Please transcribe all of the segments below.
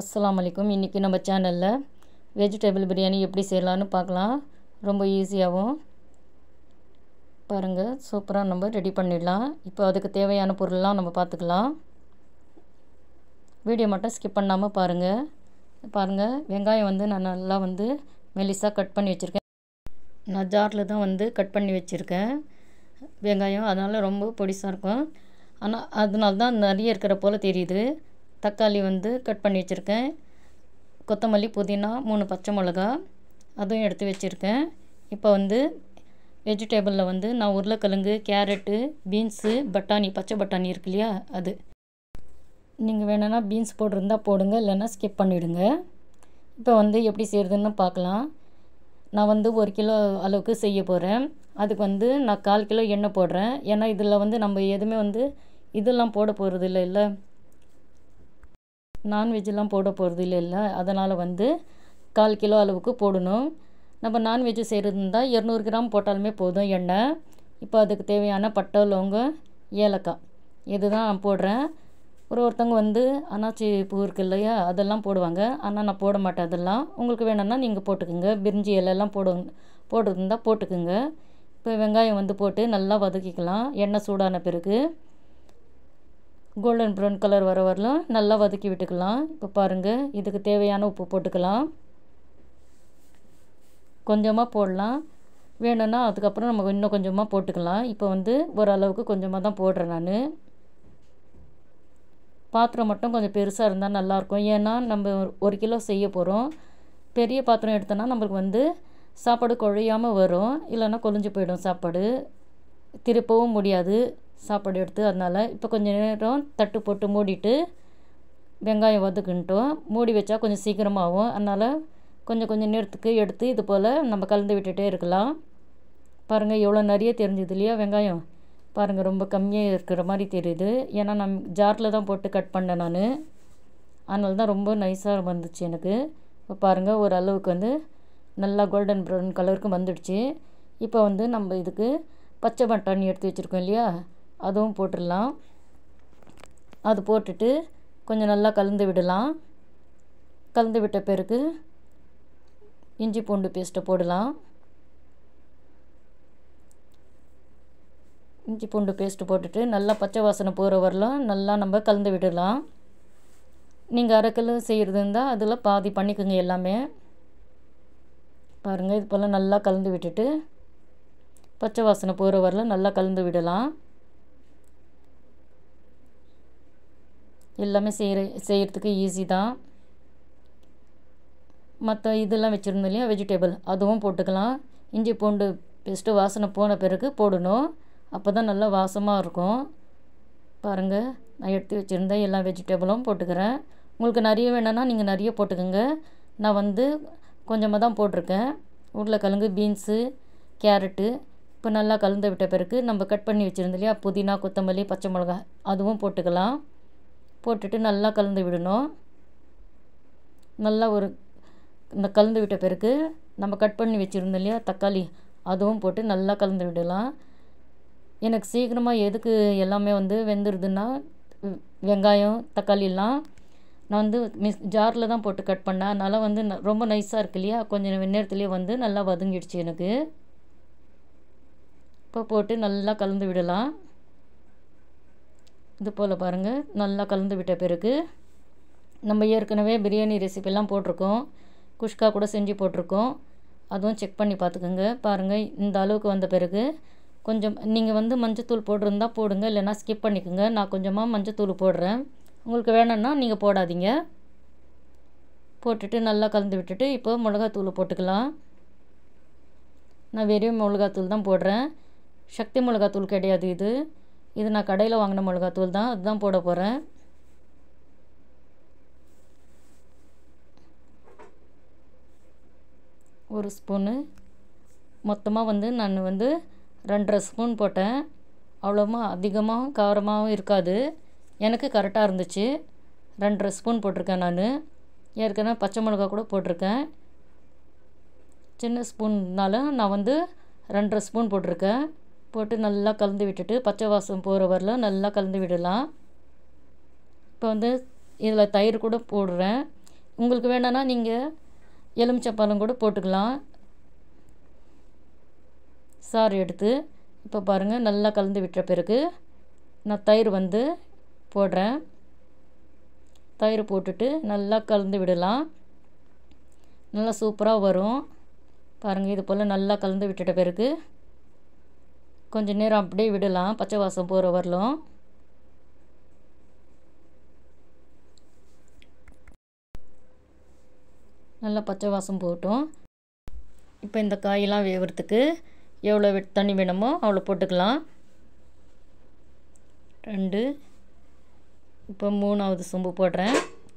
அஸ்லாம் வலைக்கும் இன்றைக்கி நம்ம சேனலில் வெஜிடபிள் பிரியாணி எப்படி செய்யலான்னு பார்க்கலாம் ரொம்ப ஈஸியாகவும் பாருங்கள் சூப்பராக நம்ம ரெடி பண்ணிடலாம் இப்போ அதுக்கு தேவையான பொருள்லாம் நம்ம பார்த்துக்கலாம் வீடியோ மட்டும் ஸ்கிப் பண்ணாமல் பாருங்கள் பாருங்கள் வெங்காயம் வந்து நான் நல்லா வந்து மெலிசாக கட் பண்ணி வச்சுருக்கேன் நான் ஜாரில் தான் வந்து கட் பண்ணி வச்சுருக்கேன் வெங்காயம் அதனால் ரொம்ப பொடிசாக இருக்கும் ஆனால் அதனால தான் நிறைய இருக்கிற போல் தெரியுது தக்காளி வந்து கட் பண்ணி வச்சுருக்கேன் கொத்தமல்லி புதினா மூணு பச்சை மிளகா அதுவும் எடுத்து வச்சுருக்கேன் இப்போ வந்து வெஜிடேபிளில் வந்து நான் உருளைக்கிழங்கு கேரட்டு பீன்ஸு பட்டாணி பச்சை பட்டாணி இருக்கு இல்லையா அது நீங்கள் வேணும்னா பீன்ஸ் போட்டிருந்தா போடுங்க இல்லைன்னா ஸ்கிப் பண்ணிவிடுங்க இப்போ வந்து எப்படி செய்கிறதுன்னு பார்க்கலாம் நான் வந்து ஒரு கிலோ அளவுக்கு செய்ய போகிறேன் அதுக்கு வந்து நான் கால் கிலோ எண்ணெய் போடுறேன் ஏன்னா இதில் வந்து நம்ம எதுவுமே வந்து இதெல்லாம் போட போகிறது இல்லை இல்லை நான்வெஜ்ஜெலாம் போட போகிறது இல்லைல்ல அதனால் வந்து கால் கிலோ அளவுக்கு போடணும் நம்ம நான்வெஜ்ஜு செய்கிறது இருந்தால் இரநூறு கிராம் போட்டாலுமே போதும் எண்ணெய் இப்போ அதுக்கு தேவையான பட்டை லவங்கம் ஏலக்காய் இது தான் போடுறேன் ஒரு ஒருத்தவங்க வந்து அன்னாச்சி பூ இருக்குது இல்லையா அதெல்லாம் போடுவாங்க ஆனால் நான் போட மாட்டேன் அதெல்லாம் உங்களுக்கு வேணும்னா நீங்கள் போட்டுக்கோங்க பிரிஞ்சி இலையெல்லாம் போடு போடுறதுருந்தால் போட்டுக்குங்க இப்போ வெங்காயம் வந்து போட்டு நல்லா வதக்கிக்கலாம் எண்ணெய் சூடான பிறகு கோல்டன் ப்ரௌன் கலர் வர வரலாம் நல்லா வதக்கி விட்டுக்கலாம் இப்போ பாருங்கள் இதுக்கு தேவையான உப்பு போட்டுக்கலாம் கொஞ்சமாக போடலாம் வேணும்னா அதுக்கப்புறம் நம்ம இன்னும் கொஞ்சமாக போட்டுக்கலாம் இப்போ வந்து ஓரளவுக்கு கொஞ்சமாக தான் போடுறேன் நான் பாத்திரம் மட்டும் கொஞ்சம் பெருசாக இருந்தால் நல்லாயிருக்கும் ஏன்னா நம்ம ஒரு கிலோ செய்ய போகிறோம் பெரிய பாத்திரம் எடுத்தோன்னா நம்மளுக்கு வந்து சாப்பாடு குழையாமல் வரும் இல்லைன்னா கொழிஞ்சு போயிடும் சாப்பாடு திருப்பவும் முடியாது சாப்பாடு எடுத்து அதனால் இப்போ கொஞ்சம் நேரம் தட்டு போட்டு மூடிட்டு வெங்காயம் வதக்கின்ட்டோம் மூடி வச்சா கொஞ்சம் சீக்கிரமாகும் அதனால் கொஞ்சம் கொஞ்சம் நேரத்துக்கு எடுத்து இது போல் நம்ம கலந்து விட்டுகிட்டே இருக்கலாம் பாருங்கள் எவ்வளோ நிறைய தெரிஞ்சது இல்லையா வெங்காயம் பாருங்கள் ரொம்ப கம்மியாக இருக்கிற மாதிரி தெரியுது ஏன்னா நம் ஜாரில் தான் போட்டு கட் பண்ணேன் நான் அதனால தான் ரொம்ப நைஸாக வந்துச்சு எனக்கு இப்போ பாருங்கள் ஓரளவுக்கு வந்து நல்லா கோல்டன் ப்ரௌன் கலருக்கு வந்துடுச்சு இப்போ வந்து நம்ம இதுக்கு பச்சை பட்டாணி எடுத்து வச்சுருக்கோம் இல்லையா அதுவும் போட்டுடலாம் அது போட்டுட்டு கொஞ்சம் நல்லா கலந்து விடலாம் கலந்து விட்ட பிறகு இஞ்சி பூண்டு பேஸ்ட்டை போடலாம் இஞ்சி பூண்டு பேஸ்ட்டு போட்டுட்டு நல்லா பச்சை வாசனை போகிற வரலாம் நல்லா நம்ம கலந்து விடலாம் நீங்கள் அரைக்கல் செய்கிறது இருந்தால் அதில் பாதி பண்ணிக்கோங்க எல்லாமே பாருங்கள் இது போல் நல்லா கலந்து விட்டுட்டு பச்சை வாசனை போகிற வரலாம் நல்லா கலந்து விடலாம் எல்லாமே செய்கிற செய்கிறதுக்கு ஈஸி தான் மற்ற இதெல்லாம் வச்சுருந்தோம் இல்லையா வெஜிடேபிள் அதுவும் போட்டுக்கலாம் இஞ்சி பூண்டு பெஸ்ட்டு வாசனை போன பிறகு போடணும் அப்போ தான் நல்லா வாசமாக இருக்கும் பாருங்கள் நான் எடுத்து வச்சுருந்தேன் எல்லா வெஜிடபிளும் போட்டுக்கிறேன் உங்களுக்கு நிறைய வேணும்னா நீங்கள் நிறைய போட்டுக்கோங்க நான் வந்து கொஞ்சமாக தான் போட்டிருக்கேன் உருளைக்கிழங்கு பீன்ஸு கேரட்டு இப்போ நல்லா கலந்து விட்ட பிறகு நம்ம கட் பண்ணி வச்சுருந்தோம் இல்லையா புதினா கொத்தமல்லி பச்சை மிளகா அதுவும் போட்டுக்கலாம் போட்டுட்டு நல்லா கலந்து விடணும் நல்லா ஒரு இந்த கலந்து விட்ட பிறகு நம்ம கட் பண்ணி வச்சுருந்தோம் இல்லையா தக்காளி அதுவும் போட்டு நல்லா கலந்து விடலாம் எனக்கு சீக்கிரமாக எதுக்கு எல்லாமே வந்து வெந்துடுதுன்னா வெங்காயம் தக்காளிலாம் நான் வந்து மிஸ் ஜாரில் தான் போட்டு கட் பண்ணேன் அதனால் வந்து ரொம்ப நைஸாக இருக்கு இல்லையா கொஞ்சம் நேரத்துலேயே வந்து நல்லா வதங்கிடுச்சு எனக்கு உப்பை போட்டு நல்லா கலந்து விடலாம் இது போல் பாருங்கள் நல்லா கலந்து விட்ட பிறகு நம்ம ஏற்கனவே பிரியாணி ரெசிபிலாம் போட்டிருக்கோம் குஷ்கா கூட செஞ்சு போட்டிருக்கோம் அதுவும் செக் பண்ணி பார்த்துக்கோங்க பாருங்கள் இந்த அளவுக்கு வந்த பிறகு கொஞ்சம் நீங்கள் வந்து மஞ்சத்தூள் போட்டிருந்தா போடுங்க இல்லைனா ஸ்கிப் பண்ணிக்கோங்க நான் கொஞ்சமாக மஞ்சத்தூள் போடுறேன் உங்களுக்கு வேணும்னா நீங்கள் போடாதீங்க போட்டுட்டு நல்லா கலந்து விட்டுட்டு இப்போ மிளகாத்தூள் போட்டுக்கலாம் நான் வெறும் மிளகாத்தூள் தான் போடுறேன் சக்தி மிளகாத்தூள் கிடையாது இது இது நான் கடையில் வாங்கின மிளகாத்தூள் தான் அதுதான் போட போகிறேன் ஒரு ஸ்பூனு மொத்தமாக வந்து நான் வந்து ரெண்டரை ஸ்பூன் போட்டேன் அவ்வளோமா அதிகமாகவும் காரமாகவும் இருக்காது எனக்கு கரெக்டாக இருந்துச்சு ரெண்டரை ஸ்பூன் போட்டிருக்கேன் நான் ஏற்கனவே பச்சை மிளகா கூட போட்டிருக்கேன் சின்ன ஸ்பூன்னால நான் வந்து ரெண்டரை ஸ்பூன் போட்டிருக்கேன் போட்டு நல்லா கலந்து விட்டுட்டு பச்சை வாசம் போகிற வரல நல்லா கலந்து விடலாம் இப்போ வந்து இதில் தயிர் கூட போடுறேன் உங்களுக்கு வேணும்னா நீங்கள் எலுமிச்சப்பழம் கூட போட்டுக்கலாம் சாறு எடுத்து இப்போ பாருங்கள் நல்லா கலந்து விட்ட பிறகு நான் தயிர் வந்து போடுறேன் தயிர் போட்டுட்டு நல்லா கலந்து விடலாம் நல்லா சூப்பராக வரும் பாருங்கள் இது போல் நல்லா கலந்து விட்டுட்ட பிறகு கொஞ்சம் நேரம் அப்படியே விடலாம் பச்சை வாசம் போகிற வரலும் நல்லா பச்சை வாசம் போகட்டும் இப்போ இந்த காயெல்லாம் வேகிறதுக்கு எவ்வளோ தண்ணி வேணுமோ அவ்வளோ போட்டுக்கலாம் ரெண்டு இப்போ மூணாவது சொம்பு போடுறேன்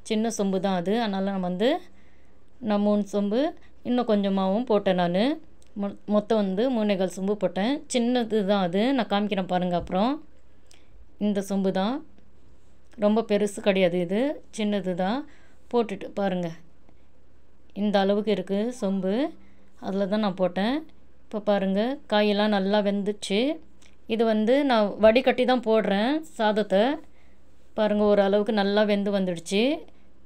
சின்ன சொம்பு தான் அது அதனால் நான் வந்து நான் மூணு சொம்பு இன்னும் கொஞ்சமாகவும் போட்டேன் நான் மொ மொத்தம் வந்து கால் சொம்பு போட்டேன் சின்னது தான் அது நான் காமிக்கிறேன் பாருங்கள் அப்புறம் இந்த சொம்பு தான் ரொம்ப பெருசு கிடையாது இது சின்னது தான் போட்டுட்டு பாருங்கள் இந்த அளவுக்கு இருக்குது சொம்பு அதில் தான் நான் போட்டேன் இப்போ பாருங்கள் காயெல்லாம் நல்லா வெந்துச்சு இது வந்து நான் வடிகட்டி தான் போடுறேன் சாதத்தை பாருங்கள் ஒரு அளவுக்கு நல்லா வெந்து வந்துடுச்சு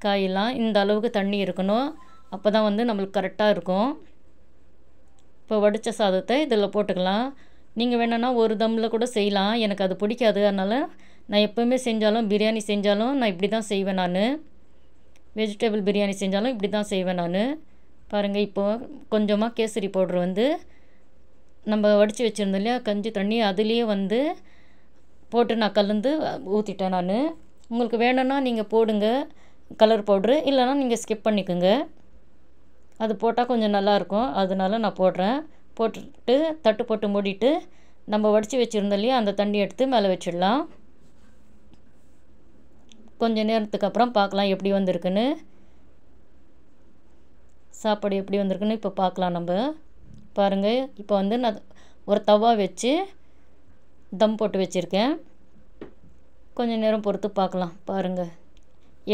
காயெல்லாம் இந்த அளவுக்கு தண்ணி இருக்கணும் அப்போ தான் வந்து நம்மளுக்கு கரெக்டாக இருக்கும் இப்போ வடித்த சாதத்தை இதில் போட்டுக்கலாம் நீங்கள் வேணுன்னா ஒரு தம்மில் கூட செய்யலாம் எனக்கு அது பிடிக்காது அதனால் நான் எப்போவுமே செஞ்சாலும் பிரியாணி செஞ்சாலும் நான் இப்படி தான் செய்வேன் நான் வெஜிடபிள் பிரியாணி செஞ்சாலும் இப்படி தான் செய்வேன் நான் பாருங்கள் இப்போது கொஞ்சமாக கேசரி பவுட்ரு வந்து நம்ம வடித்து வச்சுருந்தோம் இல்லையா கஞ்சி தண்ணி அதுலேயே வந்து போட்டு நான் கலந்து ஊற்றிட்டேன் நான் உங்களுக்கு வேணும்னா நீங்கள் போடுங்க கலர் பவுட்ரு இல்லைன்னா நீங்கள் ஸ்கிப் பண்ணிக்கோங்க அது போட்டால் கொஞ்சம் நல்லாயிருக்கும் அதனால நான் போடுறேன் போட்டுட்டு தட்டு போட்டு மூடிட்டு நம்ம வடித்து வச்சுருந்தோம் இல்லையா அந்த தண்ணி எடுத்து மேலே வச்சிடலாம் கொஞ்சம் நேரத்துக்கு அப்புறம் பார்க்கலாம் எப்படி வந்திருக்குன்னு சாப்பாடு எப்படி வந்திருக்குன்னு இப்போ பார்க்கலாம் நம்ம பாருங்கள் இப்போ வந்து நான் ஒரு தவா வச்சு தம் போட்டு வச்சுருக்கேன் கொஞ்சம் நேரம் பொறுத்து பார்க்கலாம் பாருங்கள்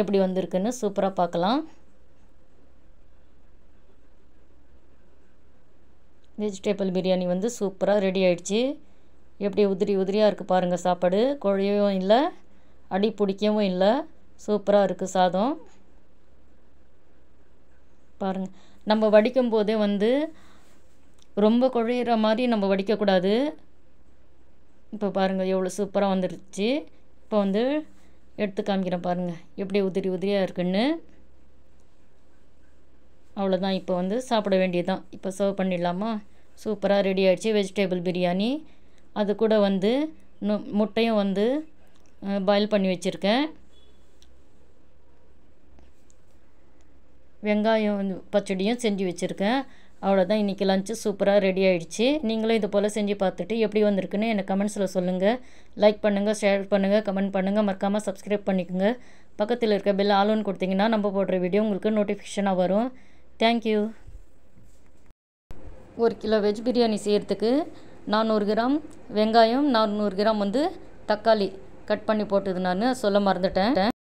எப்படி வந்திருக்குன்னு சூப்பராக பார்க்கலாம் வெஜிடேபிள் பிரியாணி வந்து சூப்பராக ரெடி ஆயிடுச்சு எப்படி உதிரி உதிரியாக இருக்குது பாருங்கள் சாப்பாடு குழையவும் இல்லை அடி பிடிக்கவும் இல்லை சூப்பராக இருக்குது சாதம் பாருங்கள் நம்ம வடிக்கும் போதே வந்து ரொம்ப குழையிற மாதிரி நம்ம வடிக்கக்கூடாது இப்போ பாருங்கள் எவ்வளோ சூப்பராக வந்துருச்சு இப்போ வந்து எடுத்து காமிக்கிறேன் பாருங்கள் எப்படி உதிரி உதிரியாக இருக்குன்னு அவ்வளோதான் இப்போ வந்து சாப்பிட வேண்டியதுதான் இப்போ சர்வ் பண்ணிடலாமா சூப்பராக ரெடி ஆகிடுச்சு வெஜிடேபிள் பிரியாணி அது கூட வந்து முட்டையும் வந்து பாயில் பண்ணி வச்சுருக்கேன் வெங்காயம் பச்சடியும் செஞ்சு வச்சுருக்கேன் அவ்வளோதான் இன்றைக்கி லஞ்சு சூப்பராக ரெடி ஆகிடுச்சு நீங்களும் இது போல் செஞ்சு பார்த்துட்டு எப்படி வந்திருக்குன்னு எனக்கு கமெண்ட்ஸில் சொல்லுங்கள் லைக் பண்ணுங்கள் ஷேர் பண்ணுங்கள் கமெண்ட் பண்ணுங்கள் மறக்காமல் சப்ஸ்கிரைப் பண்ணிக்கோங்க பக்கத்தில் இருக்க பெல் ஆலோன்னு கொடுத்தீங்கன்னா நம்ம போடுற வீடியோ உங்களுக்கு நோட்டிஃபிகேஷனாக வரும் தேங்க்யூ ஒரு கிலோ வெஜ் பிரியாணி செய்கிறதுக்கு நானூறு கிராம் வெங்காயம் நானூறு கிராம் வந்து தக்காளி கட் பண்ணி போட்டது நான் சொல்ல மறந்துட்டேன்